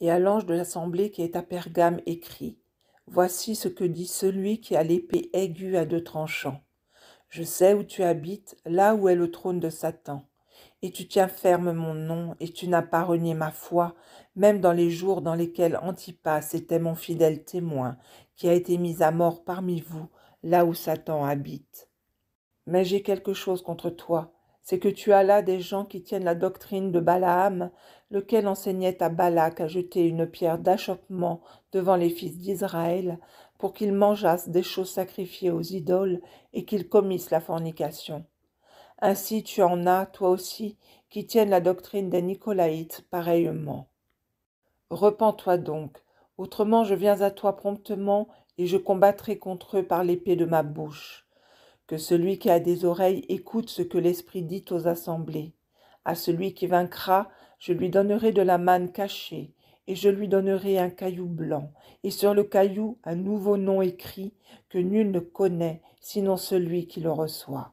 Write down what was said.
et à l'ange de l'assemblée qui est à Pergame écrit Voici ce que dit celui qui a l'épée aiguë à deux tranchants. Je sais où tu habites, là où est le trône de Satan. Et tu tiens ferme mon nom, et tu n'as pas renié ma foi, même dans les jours dans lesquels Antipas était mon fidèle témoin, qui a été mis à mort parmi vous, là où Satan habite. Mais j'ai quelque chose contre toi, c'est que tu as là des gens qui tiennent la doctrine de Balaam, lequel enseignait à Balak à jeter une pierre d'achoppement devant les fils d'Israël, pour qu'ils mangeassent des choses sacrifiées aux idoles et qu'ils commissent la fornication. Ainsi tu en as, toi aussi, qui tiennent la doctrine des Nicolaïtes pareillement. Repens-toi donc, autrement je viens à toi promptement et je combattrai contre eux par l'épée de ma bouche. Que celui qui a des oreilles écoute ce que l'Esprit dit aux assemblées. À celui qui vaincra, je lui donnerai de la manne cachée, et je lui donnerai un caillou blanc, et sur le caillou un nouveau nom écrit que nul ne connaît sinon celui qui le reçoit.